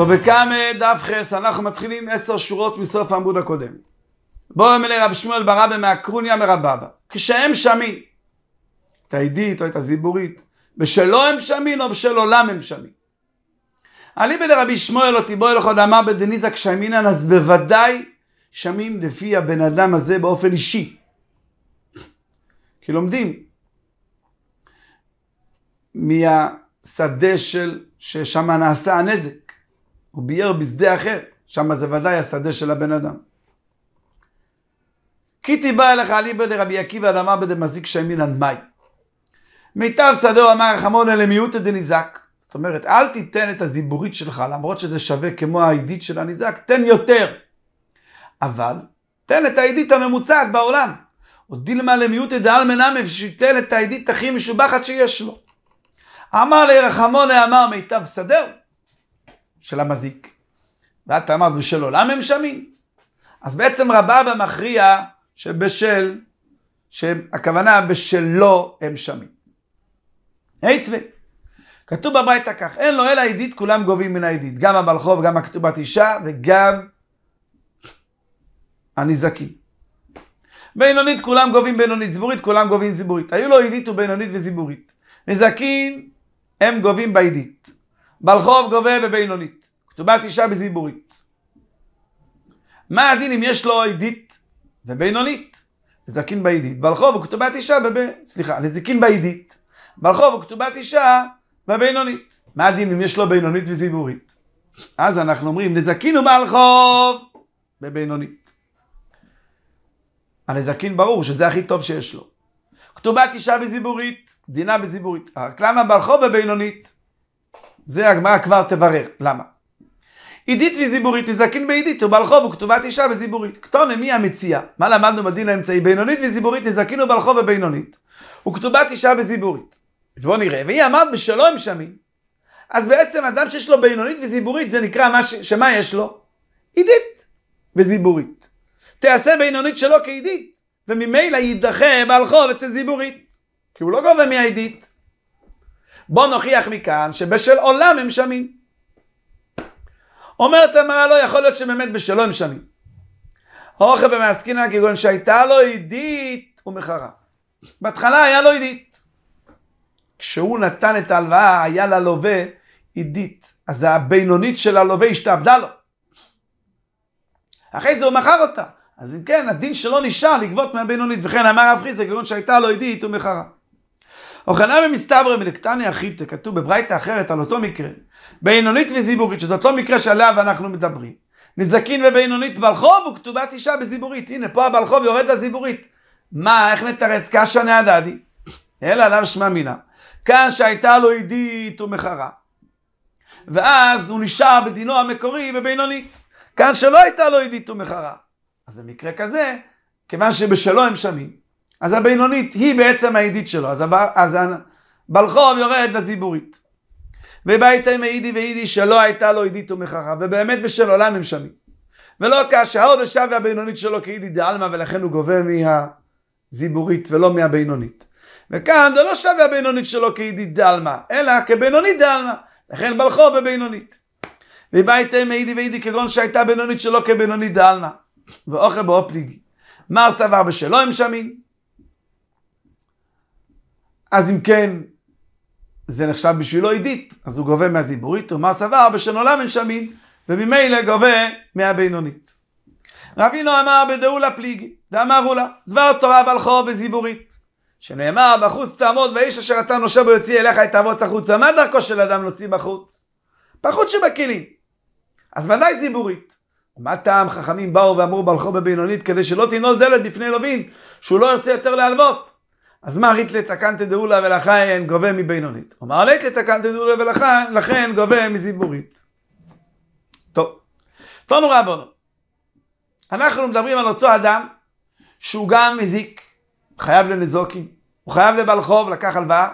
טוב, ובקמא דף חס, אנחנו מתחילים עשר שורות מסוף העמוד הקודם. בואו אלי רב שמואל ברבא מהקרוניה מרבבא. כשהם שמים, את העידית או את הזיבורית, בשלו הם שמים או בשל עולם הם שמים. אליבא דרבי שמואל או תיבו לכל דאמר בדניזה שמינן, אז בוודאי שמים לפי הבן אדם הזה באופן אישי. כי לומדים מהשדה של ששם נעשה הנזק. הוא בייר בשדה אחר, שם זה ודאי השדה של הבן אדם. כי תיבא אליך אליבא דרבי עקיבא דאמר בדמזיק על מאי. מיטב שדהו אמר אלה למיעוטא דניזק. זאת אומרת, אל תיתן את הזיבורית שלך, למרות שזה שווה כמו העידית של הניזק, תן יותר. אבל, תן את העידית הממוצעת בעולם. או דילמה למיעוטא דעלמא נמי, שייתן את העידית הכי משובחת שיש לו. אמר לירחמונה אמר מיטב שדהו. של המזיק. ואת אמרת בשל עולם הם שמים. אז בעצם רבבה מכריע שבשל, שהכוונה בשלו הם שמים. היתווה. כתוב בביתה כך, אין לו אלא עדית, כולם גובים מן העדית. גם הבלחוב, גם הכתובת אישה וגם הנזקים. בינונית, כולם גובים בינונית, זיבורית, כולם גובים זיבורית. היו לו עדית ובינונית וזיבורית. נזקים, הם גובים בעדית. בעל חוב גובה בבינונית, כתובת אישה בזיבורית. מה הדין אם יש לו עדית ובינונית? זקין בעידית, בעל חוב וכתובת אישה בב... סליחה, לזקין בעידית, בעל חוב וכתובת אישה בבינונית. מה הדין אם יש לו בינונית וזיבורית? אז אנחנו אומרים, לזקין הוא בעל חוב בבינונית. הנזקין ברור שזה הכי טוב שיש לו. כתובת אישה בזיבורית, דינה בזיבורית. רק למה בעל חוב בבינונית? זה הגמרא כבר תברר. למה? עידית וזיבורית תזקין בעידית ובלחוב וכתובת אישה וזיבורית. קטונה מי המציע? מה למדנו בדין האמצעי? בינונית וזיבורית תזקין ובלחוב ובינונית. וכתובת אישה וזיבורית. ובואו נראה. והיא אמרת בשלום שמים. אז בעצם אדם שיש לו בינונית וזיבורית זה נקרא מה ש... שמה יש לו? עידית וזיבורית. תעשה בינונית שלו כעידית. וממילא יידחה בעל חוב אצל זיבורית. כי הוא לא גובה מהעידית. בוא נוכיח מכאן שבשל עולם הם שמים. אומרת המראה לא יכול להיות שבאמת בשלו הם שמים. אוכל במעסקינא כגון שהייתה לו עידית ומכרה. בהתחלה היה לו עידית. כשהוא נתן את ההלוואה היה ללווה עידית. אז הבינונית של הלווה השתעבדה לו. אחרי זה הוא מכר אותה. אז אם כן, הדין שלו נשאר לגבות מהבינונית, וכן אמר רב חיסא כגון שהייתה לו עידית ומכרה. אוחנה במסתברא מלקטני אחיתא, כתוב בברייתא אחרת על אותו מקרה, בינונית וזיבורית, שזה אותו לא מקרה שעליו אנחנו מדברים. נזקין ובינונית בעל חוב וכתובת אישה בזיבורית. הנה, פה הבעל חוב יורד לזיבורית. מה, איך נתרץ? קשנה הדדי. אלא עליו שמע מילה. קשה הייתה לו עידית ומכרה. ואז הוא נשאר בדינו המקורי בבינונית. כאן שלא הייתה לו עידית ומכרה. אז במקרה כזה, כיוון שבשלו הם שמים, אז הבינונית היא בעצם העידית שלו, אז, הבא, אז בלחוב יורד לזיבורית. וביתה מעידי ועידי שלא הייתה לו עידית ומכרה, ובאמת בשל עולם הם שמים. ולא כאשר ההוד ההודשה והבינונית שלו כעידי דעלמא, ולכן הוא גובה מהזיבורית ולא מהבינונית. וכאן זה לא שווה הבינונית שלו כעידי דעלמא, אלא כבינונית דעלמא, לכן בלחוב בבינונית. וביתה מעידי ועידי כגון שהייתה בינונית שלו כבינונית דעלמא, ואוכל באו פליגי. מה סבר בשלו הם שמים? אז אם כן, זה נחשב בשבילו עידית, אז הוא גובה מהזיבורית, ומה סבר בשן עולם אין מנשמין, וממילא גובה מהבינונית. רב הינו אמר בדאולה פליגי, דאמרו לה, דבר תורה בלכו בזיבורית, שנאמר בחוץ תעמוד ואיש אשר אתה נושר בו יוציא אליך את אבות החוצה, מה דרכו של אדם להוציא בחוץ? בחוץ שבכלים. אז ודאי זיבורית. מה טעם חכמים באו ואמרו בלכו בבינונית כדי שלא תנעול דלת בפני לווין, שהוא לא ירצה יותר להלוות. אז מה ריתלה תקנתא דאולה ולכן גובה מבינונית? אמר ריתלה תקנתא דאולה ולכן גובה מזיבורית. טוב, תנו רבנו, אנחנו מדברים על אותו אדם שהוא גם מזיק, חייב לנזוקים, הוא חייב לבעל חוב, לקח הלוואה,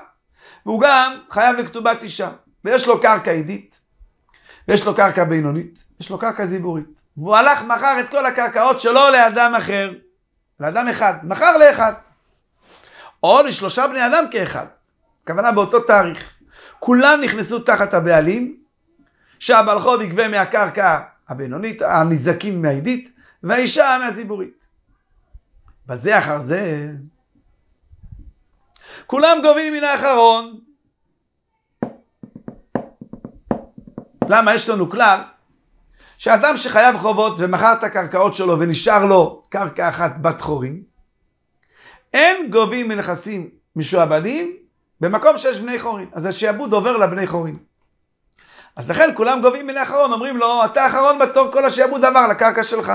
והוא גם חייב לכתובת אישה, ויש לו קרקע עידית, ויש לו קרקע בינונית, יש לו קרקע זיבורית, והוא הלך מכר את כל הקרקעות שלו לאדם אחר, לאדם אחד, מכר לאחד. או לשלושה בני אדם כאחד. הכוונה באותו תאריך. כולם נכנסו תחת הבעלים, שהבעל חוב יגבה מהקרקע הבינונית, הנזקים מהעידית, והאישה מהזיבורית. בזה אחר זה, כולם גובים מן האחרון. למה? יש לנו כלל שאדם שחייב חובות ומכר את הקרקעות שלו ונשאר לו קרקע אחת בת חורים, אין גובים מנכסים משועבדים במקום שיש בני חורין. אז השעבוד עובר לבני חורין. אז לכן כולם גובים מן האחרון, אומרים לו, אתה האחרון בתור, כל השעבוד עבר לקרקע שלך.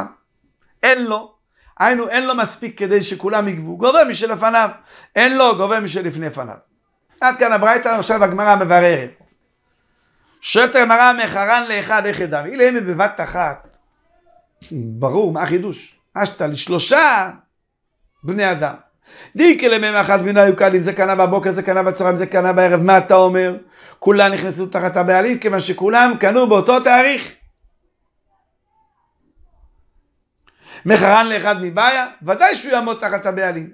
אין לו. היינו, אין לו מספיק כדי שכולם יגבו, גובה משלפניו. אין לו, גובה משלפני פניו. עד כאן הברייתא, עכשיו הגמרא מבררת. שואלת הגמרא מחרן לאחד איך ידע, אילו הם בבת אחת, ברור, מה החידוש? אשתא לשלושה בני אדם. דיקי למימי אחת מינה היו קלים, זה קנה בבוקר, זה קנה בצהריים, זה קנה בערב, מה אתה אומר? כולם נכנסו תחת הבעלים, כיוון שכולם קנו באותו תאריך. מחרן לאחד מבעיה, ודאי שהוא יעמוד תחת הבעלים.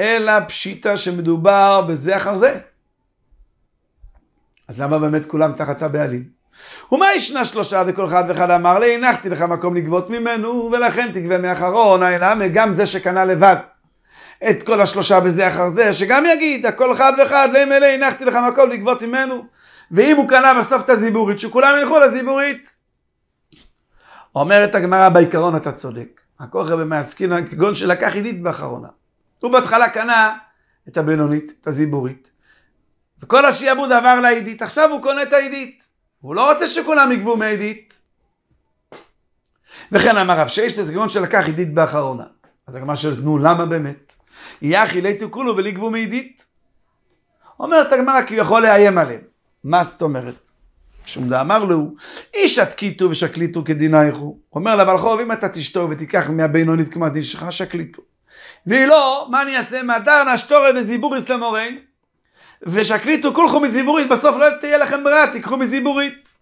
אלא פשיטה שמדובר בזה אחר זה. אז למה באמת כולם תחת הבעלים? ומה ישנה שלושה וכל אחד ואחד אמר לי, הנחתי לך מקום לגבות ממנו, ולכן תגבה מאחרון, אלא גם זה שקנה לבד. את כל השלושה בזה אחר זה, שגם יגיד, הכל אחד ואחד, להם לא אלה הנחתי לך מקום לגבות ממנו. ואם הוא קנה בסוף את הזיבורית, שכולם ילכו לזיבורית. אומרת הגמרא, בעיקרון אתה צודק. הכוח רבי מעסקין, כגון שלקח עידית באחרונה. הוא בהתחלה קנה את הבינונית, את הזיבורית, וכל השיעבוד עבר לעידית, עכשיו הוא קונה את העידית. הוא לא רוצה שכולם יגבו מעידית. וכן אמר רב שיש לזה כגון שלקח עידית באחרונה. אז הגמרא שואלת, נו, למה באמת? יחי ליתו כולו ולגבו מעידית. אומרת הגמרא כי הוא יכול לאיים עליהם. מה זאת אומרת? שום דאמר לו, לא. איש התקיטו ושקליטו כדינייכו. אומר חוב, אם אתה תשתור ותיקח מהבינונית כמו הדין שלך, שקליטו. והיא לא, מה אני אעשה? מהדר נשתורת וזיבוריס למורן, ושקליטו כולכו מזיבורית, בסוף לא תהיה לכם ברירה, תיקחו מזיבורית.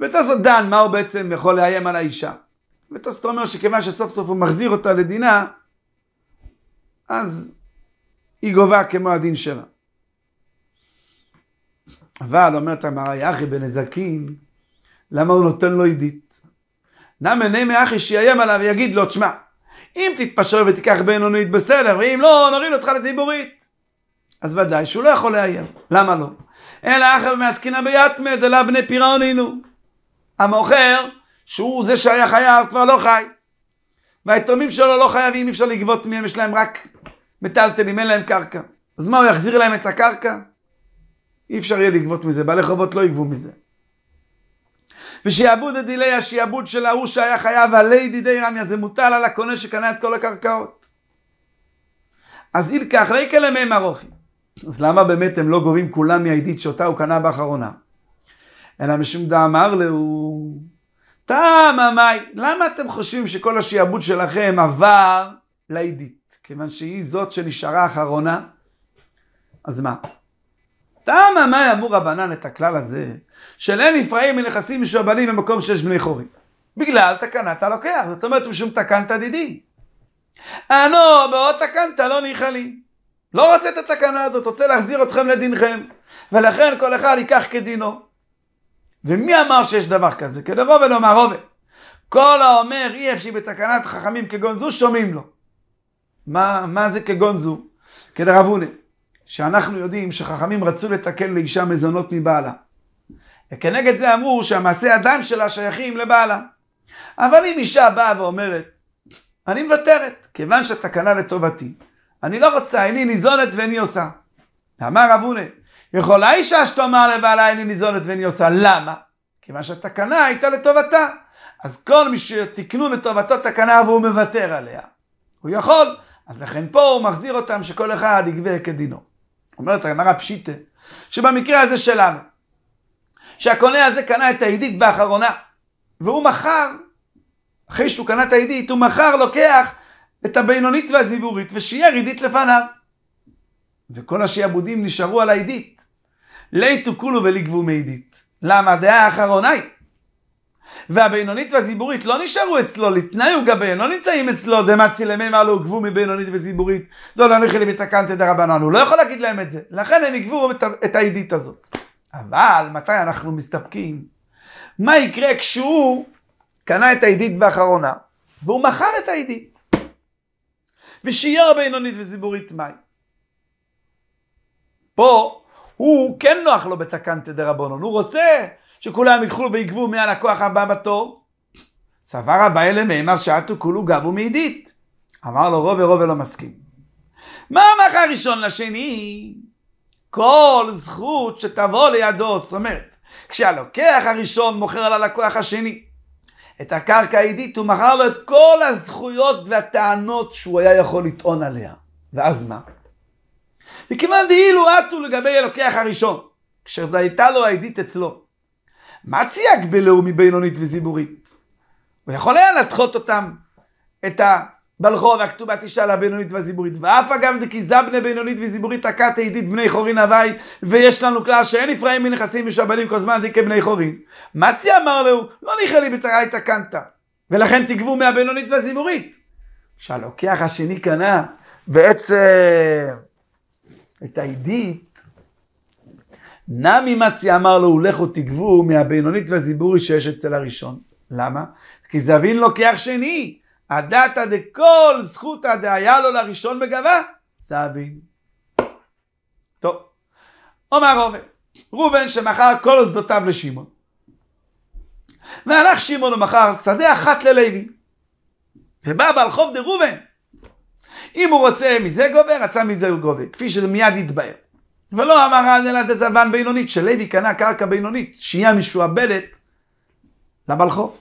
ותעשו דן, מה הוא בעצם יכול לאיים על האישה? וטוסט אומר שכיוון שסוף סוף הוא מחזיר אותה לדינה, אז היא גובה כמו הדין שלה. אבל אומרת המרא יחי בנזקין, למה הוא נותן לו עידית? נמי נמי אחי שיאיים עליו ויגיד לו, תשמע, אם תתפשר ותיקח בינונית בסדר, ואם לא, נוריד אותך לציבורית. אז ודאי שהוא לא יכול לאיים, למה לא? אלא אחר מעסקינא ביתמד, אלא בני פירעון אינו. המוכר שהוא זה שהיה חייב כבר לא חי. והיתומים שלו לא חייבים, אי אפשר לגבות מהם, יש להם רק מטלטלים, אין להם קרקע. אז מה, הוא יחזיר להם את הקרקע? אי אפשר יהיה לגבות מזה, בעלי חובות לא יגבו מזה. ושיעבוד הדילי השיעבוד של ההוא שהיה חייב עלי דידי רמיה, זה מוטל על הקונה שקנה את כל הקרקעות. אז אי לכך, לא ליקה למיהם ארוכים. אז למה באמת הם לא גובים כולם מהעידית שאותה הוא קנה באחרונה? אלא משום דאמר להו... טעם המי, למה אתם חושבים שכל השיעבוד שלכם עבר לעידית? כיוון שהיא זאת שנשארה אחרונה, אז מה? טעם המי אמור רבנן את הכלל הזה, של אין נפרעים מנכסים משועבדים במקום שיש בני חורים. בגלל תקנת הלוקח, זאת אומרת משום תקנת דידי. אנו בעוד תקנת לא ניחלים. לא רוצה את התקנה הזאת, רוצה להחזיר אתכם לדינכם. ולכן כל אחד ייקח כדינו. ומי אמר שיש דבר כזה? כדרובה לומר רובה. כל האומר אי אפשי בתקנת חכמים כגון זו, שומעים לו. מה, מה זה כגון זו? כדרבונה, שאנחנו יודעים שחכמים רצו לתקן לאישה מזונות מבעלה. וכנגד זה אמרו שהמעשי הדם שלה שייכים לבעלה. אבל אם אישה באה ואומרת, אני מוותרת, כיוון שהתקנה לטובתי, אני לא רוצה, איני ניזונת ואיני עושה. אמר רב הונא, יכולה אישה שתאמר לבעלה איני ניזונת ואיני עושה. למה? כיוון שהתקנה הייתה לטובתה. אז כל מי שתיקנו לטובתו תקנה והוא מוותר עליה, הוא יכול. אז לכן פה הוא מחזיר אותם שכל אחד יגבה כדינו. אומרת הגמרא פשיטה, שבמקרה הזה שלנו, שהקונה הזה קנה את העידית באחרונה, והוא מכר, אחרי שהוא קנה את העידית, הוא מכר לוקח את הבינונית והזיבורית ושיער עידית לפניו. וכל השיעבודים נשארו על העידית. ליתו כולו ולגבו מידית. למה? דעה האחרונה היא. והבינונית והזיבורית לא נשארו אצלו, לתנאי הוא לא נמצאים אצלו, דמצי למי מעלו הוגבו מבינונית וזיבורית, לא לא להניחי למתקנתא דרבנן, הוא לא יכול להגיד להם את זה, לכן הם יגבו את, את העידית הזאת. אבל מתי אנחנו מסתפקים? מה יקרה כשהוא קנה את העידית באחרונה, והוא מכר את העידית? ושיהיה הבינונית וזיבורית מהי? פה הוא כן נוח לו בתקנתא דרבנון, הוא רוצה שכולם ייקחו ויגבו מעל הכוח הבא בתור. סבר הבא אלה מימר שעתו כולו גבו מעידית. אמר לו רובה רובה לא מסכים. מה המחר הראשון לשני? כל זכות שתבוא לידו, זאת אומרת, כשהלוקח הראשון מוכר על הלקוח השני את הקרקע העידית, הוא מכר לו את כל הזכויות והטענות שהוא היה יכול לטעון עליה. ואז מה? וכיוון דאילו עטו לגבי אלוקח הראשון, כשהייתה לו העדית אצלו. מה צייג בלאומי בינונית וזיבורית? הוא יכול היה לדחות אותם, את הבלחו והכתובת אישה לבינונית והזיבורית. ואף אגב דקיזבנה בינונית וזיבורית תקעת עדית בני חורין הווי, ויש לנו כלל שאין נפרעים מנכסים משעבדים כל זמן בני חורין. מה מצי אמר לו, לא ניחא לי בתראי תקנת, ולכן תגבו מהבינונית והזיבורית. שהלוקח השני קנה, בעצם את העידית, נמי מצי אמר לו, לכו תגבו מהבינונית והזיבורי שיש אצל הראשון. למה? כי זבין לוקח שני, הדתא דכל זכותא דהיה לו לראשון בגבה, זבין. טוב, אומר עובד, ראובן שמכר כל שדותיו לשמעון. והלך שמעון ומכר שדה אחת ללוי. ובא בעל חוב דה דראובן, אם הוא רוצה מזה גובה, רצה מזה גובה, כפי שזה מיד יתבהר. ולא אמר על אלעד הזבן בינונית, שלוי קנה קרקע בינונית, שהיא המשועבדת למלחוב.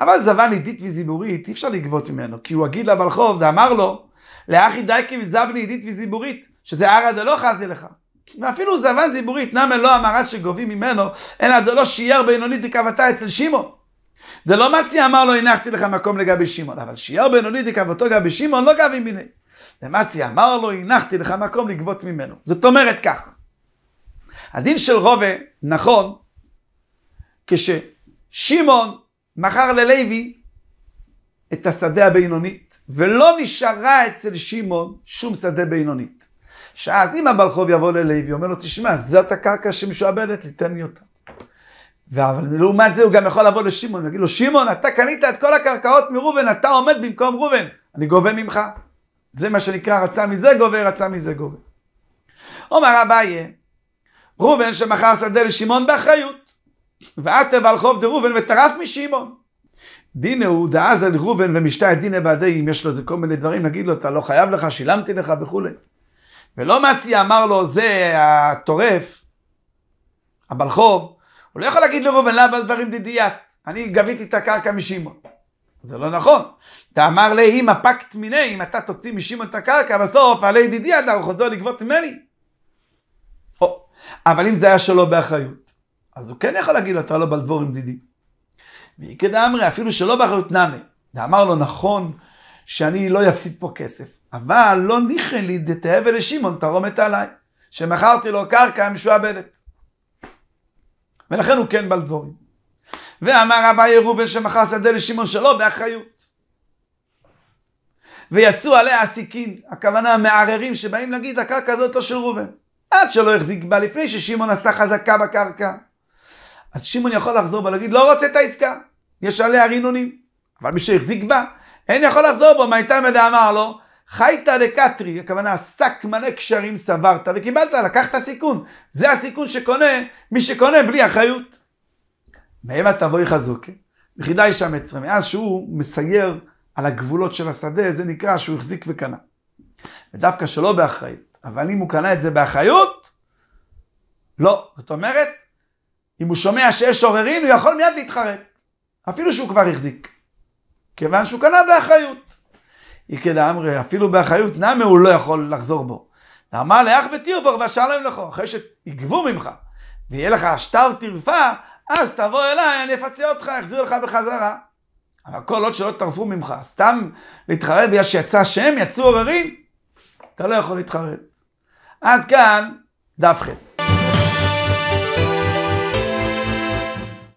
אבל זבן עידית וזיבורית, אי אפשר לגבות ממנו, כי הוא הגיד למלחוב, ואמר לו, לאחי דייקי וזבני עידית וזיבורית, שזה ערא דלא חזי לך. ואפילו זבן זיבורית, נאמן לא אמר עד שגובים ממנו, אלא דלא שייר בינונית דקבתה אצל שמעון. דלא מצי אמר לו, הנחתי לך מקום לגבי שמעון, אבל שייר בינונית דקבתו גבי שמעון לא גבי מיניה. ומצי אמר לו, הנחתי לך מקום לגבות ממנו. זאת אומרת כך, הדין של רובה נכון כששמעון מכר ללוי את השדה הבינונית, ולא נשארה אצל שמעון שום שדה בינונית. שאז אם הבלחוב יבוא ללוי, אומר לו, תשמע, זאת הקרקע שמשועבדת לי, תן לי אותה. אבל לעומת זה הוא גם יכול לבוא לשמעון ולהגיד לו, שמעון, אתה קנית את כל הקרקעות מראובן, אתה עומד במקום ראובן, אני גובה ממך. זה מה שנקרא רצה מזה גובה, רצה מזה גובה. אומר אביי, ראובן שמכר שדה לשמעון באחריות, ועטב בעל חוב דראובן וטרף משמעון. דינא הוא דאז אל ראובן ומשתה את דינא בעדי, אם יש לו איזה כל מיני דברים, נגיד לו, אתה לא חייב לך, שילמתי לך וכולי. ולא מצי אמר לו, זה הטורף, הבלחוב, הוא לא יכול להגיד לראובן, למה דברים דידיית? אני גביתי את הקרקע משמעון. זה לא נכון. אתה אמר לי, אם הפקט מיני, אם אתה תוציא משמעון את הקרקע, בסוף עלי ידידי אתה, הוא חוזר לגבות ממני. או, אבל אם זה היה שלא באחריות, אז הוא כן יכול להגיד לו, אתה לא בלדבור עם דידי. ויקד כדאמרי, אפילו שלא באחריות נמי. ואמר לו, נכון שאני לא אפסיד פה כסף, אבל לא ניחא לי דתאבה לשמעון תרומת עליי, שמכרתי לו קרקע משועבדת. ולכן הוא כן בלדבורים. ואמר אביי ראובן שמכר שדה לשמעון שלו באחריות. ויצאו עליה הסיכין, הכוונה המערערים שבאים להגיד הקרקע הזאת לא של ראובן. עד שלא החזיק בה לפני ששמעון עשה חזקה בקרקע. אז שמעון יכול לחזור בה להגיד לא רוצה את העסקה, יש עליה רינונים. אבל מי שהחזיק בה, אין יכול לחזור בו, מה הייתה אמר לו? חיית דקטרי, הכוונה שק מלא קשרים סברת וקיבלת, לקחת סיכון. זה הסיכון שקונה מי שקונה בלי אחריות. מאיבה תבואי חזוקה, וחידאי שם עצרה. מאז שהוא מסייר על הגבולות של השדה, זה נקרא שהוא החזיק וקנה. ודווקא שלא באחריות, אבל אם הוא קנה את זה באחריות, לא. זאת אומרת, אם הוא שומע שיש עוררין, הוא יכול מיד להתחרט. אפילו שהוא כבר החזיק. כיוון שהוא קנה באחריות. איכדאמרי, אפילו באחריות נמי הוא לא יכול לחזור בו. ואמר לאח ותירבור ואשר להם לכו, אחרי שיגבו ממך, ויהיה לך שטר טרפה, אז תבוא אליי, אני אפצה אותך, אחזיר לך בחזרה. אבל כל עוד שלא טרפו ממך, סתם להתחרט בגלל שיצא שם, יצאו עוררים, אתה לא יכול להתחרט. עד כאן דף חס.